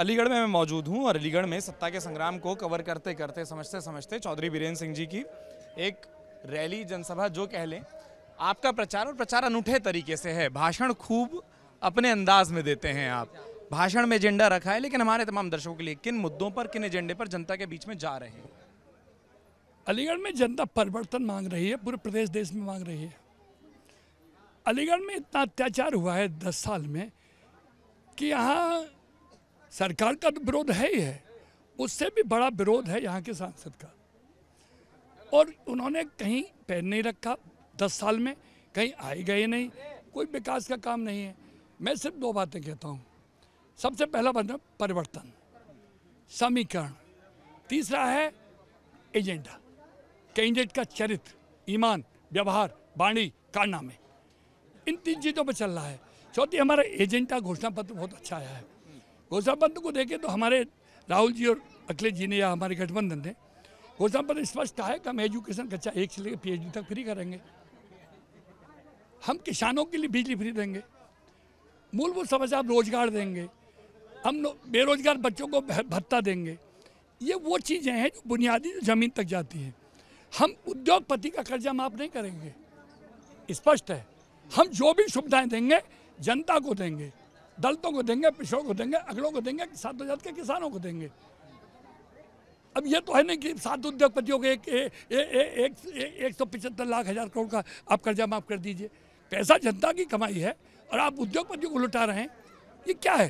अलीगढ़ में मैं मौजूद हूँ और अलीगढ़ में सत्ता के संग्राम को कवर करते करते समझते समझते चौधरी बीरेन्द्र सिंह जी की एक रैली जनसभा जो कह लें आपका प्रचार और प्रचार अनूठे तरीके से है भाषण खूब अपने अंदाज में देते हैं आप भाषण में एजेंडा रखा है लेकिन हमारे तमाम दर्शकों के लिए किन मुद्दों पर किन एजेंडे पर जनता के बीच में जा रहे हैं अलीगढ़ में जनता परिवर्तन मांग रही है पूरे प्रदेश देश में मांग रही है अलीगढ़ में इतना अत्याचार हुआ है दस साल में कि यहाँ सरकार का तो विरोध है ही है उससे भी बड़ा विरोध है यहाँ के सांसद का और उन्होंने कहीं पैर नहीं रखा दस साल में कहीं आए गए नहीं कोई विकास का काम नहीं है मैं सिर्फ दो बातें कहता हूँ सबसे पहला बन परिवर्तन समीकरण तीसरा है एजेंडा कैंडिडेट का चरित्र ईमान व्यवहार वाणी कारनामे इन तीन चीज़ों पर चल रहा है चौथी हमारा एजेंडा घोषणा पत्र बहुत अच्छा आया है घोषणापत्र को देखें तो हमारे राहुल जी और अखिलेश जी ने या हमारे गठबंधन ने घोषणापत्र स्पष्ट है कि हम एजुकेशन कच्चा एक से लेकर पी तक फ्री करेंगे हम किसानों के लिए बिजली फ्री देंगे मूलभूत समस्या आप रोजगार देंगे हम बेरोजगार बच्चों को भत्ता देंगे ये वो चीज़ें हैं जो बुनियादी ज़मीन तक जाती हैं हम उद्योगपति का कर्जा माफ नहीं करेंगे स्पष्ट है हम जो भी सुविधाएं देंगे जनता को देंगे दलितों को देंगे पिछड़ों को देंगे अगलों को देंगे सातों जात के किसानों को देंगे अब ये तो है नहीं कि सात उद्योगपतियों के एक एक सौ पचहत्तर लाख हज़ार करोड़ का आप कर्जा माफ़ कर दीजिए पैसा जनता की कमाई है और आप उद्योगपतियों को लुटा रहे हैं ये क्या है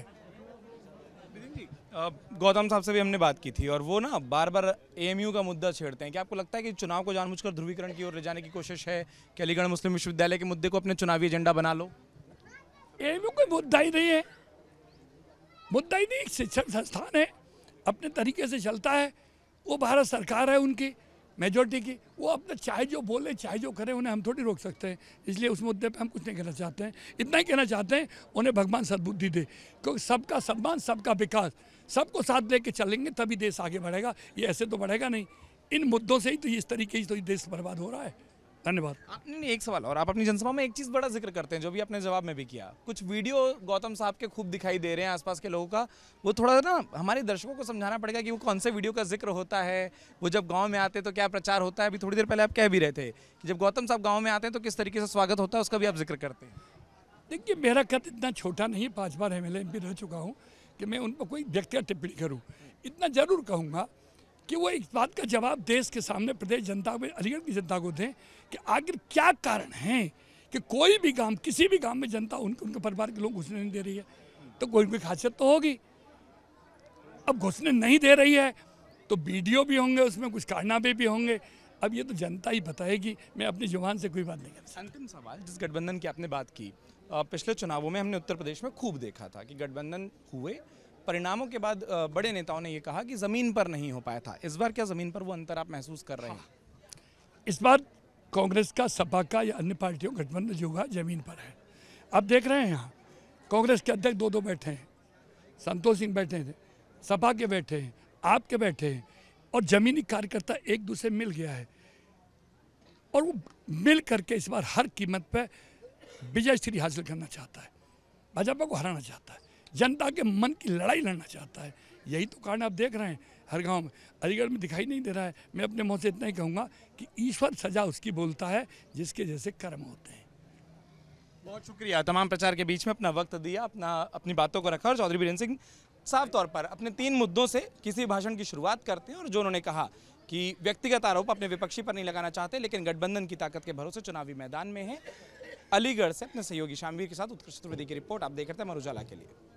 गौतम साहब से भी हमने बात की थी और वो ना बार बार एएमयू का मुद्दा छेड़ते हैं कि आपको लगता है कि चुनाव को जानबूझकर ध्रुवीकरण की ओर ले जाने की कोशिश है कि अलीगढ़ मुस्लिम विश्वविद्यालय के मुद्दे को अपने चुनावी एजेंडा बना लो ये भी कोई मुद्दा ही नहीं है मुद्दा ही नहीं शिक्षण संस्थान है अपने तरीके से चलता है वो भारत सरकार है उनकी मेजोरिटी की वो अपने चाहे जो बोले चाहे जो करें उन्हें हम थोड़ी रोक सकते हैं इसलिए उस मुद्दे पे हम कुछ नहीं कहना चाहते हैं इतना ही कहना चाहते हैं उन्हें भगवान सद्बुद्धि दे क्योंकि सबका सम्मान सबका विकास सबको साथ लेके चलेंगे तभी देश आगे बढ़ेगा ये ऐसे तो बढ़ेगा नहीं इन मुद्दों से ही तो इस तरीके से तो देश बर्बाद हो रहा है धन्यवाद आपने एक सवाल और आप अपनी जनसभा में एक चीज़ बड़ा जिक्र करते हैं जो भी आपने जवाब में भी किया कुछ वीडियो गौतम साहब के खूब दिखाई दे रहे हैं आसपास के लोगों का वो थोड़ा ना हमारे दर्शकों को समझाना पड़ेगा कि वो कौन से वीडियो का जिक्र होता है वो जब गाँव में आते हैं तो क्या प्रचार होता है अभी थोड़ी देर पहले आप कह भी रहे थे कि जब गौतम साहब गाँव में आते हैं तो किस तरीके से स्वागत होता है उसका भी आप जिक्र करते हैं देखिए मेरा कद इतना छोटा नहीं है पाँच बार एम एल रह चुका हूँ कि मैं उन पर कोई व्यक्तिगत टिप्पणी करूँ इतना ज़रूर कहूँगा कि वो इस बात का जवाब देश के सामने प्रदेश जनता में अलीगढ़ की जनता को दें कि आखिर क्या कारण है कि कोई भी गांव किसी भी गांव में जनता उनके उनके परिवार के लोग घुसने नहीं दे रही है तो कोई भी खासियत तो होगी अब घुसने नहीं दे रही है तो वीडियो भी होंगे उसमें कुछ कारनामे भी होंगे अब ये तो जनता ही बताएगी मैं अपनी जुबान से कोई बात नहीं करता अंतिम सवाल जिस गठबंधन की आपने बात की पिछले चुनावों में हमने उत्तर प्रदेश में खूब देखा था कि गठबंधन हुए परिणामों के बाद बड़े नेताओं ने यह कहा कि ज़मीन पर नहीं हो पाया था इस बार क्या ज़मीन पर वो अंतर आप महसूस कर रहे हैं हाँ। इस बार कांग्रेस का सपा का या अन्य पार्टियों का गठबंधन जो हुआ ज़मीन पर है आप देख रहे हैं यहाँ कांग्रेस के अध्यक्ष दो दो बैठे हैं संतोष सिंह बैठे हैं सपा के बैठे हैं आपके बैठे हैं और ज़मीनी कार्यकर्ता एक दूसरे मिल गया है और वो मिल करके इस बार हर कीमत पर विजय स्थिति हासिल करना चाहता है भाजपा को हराना चाहता है जनता के मन की लड़ाई लड़ना चाहता है यही तो कारण आप देख रहे हैं हर गांव में अलीगढ़ में दिखाई नहीं दे रहा है मैं अपने मुँह से इतना ही कहूँगा कि ईश्वर सजा उसकी बोलता है जिसके जैसे कर्म होते हैं बहुत शुक्रिया तमाम प्रचार के बीच में अपना वक्त दिया अपना अपनी बातों को रखा और चौधरी बीरेंद्र सिंह साफ तौर पर अपने तीन मुद्दों से किसी भाषण की शुरुआत करते हैं और जो उन्होंने कहा कि व्यक्तिगत आरोप अपने विपक्षी पर नहीं लगाना चाहते लेकिन गठबंधन की ताकत के भरोसे चुनावी मैदान में है अलीगढ़ से अपने सहयोगी शामवीर के साथ उत्कृष्ट चतुर्वेदी की रिपोर्ट आप देख रहे हैं मरुजाला के लिए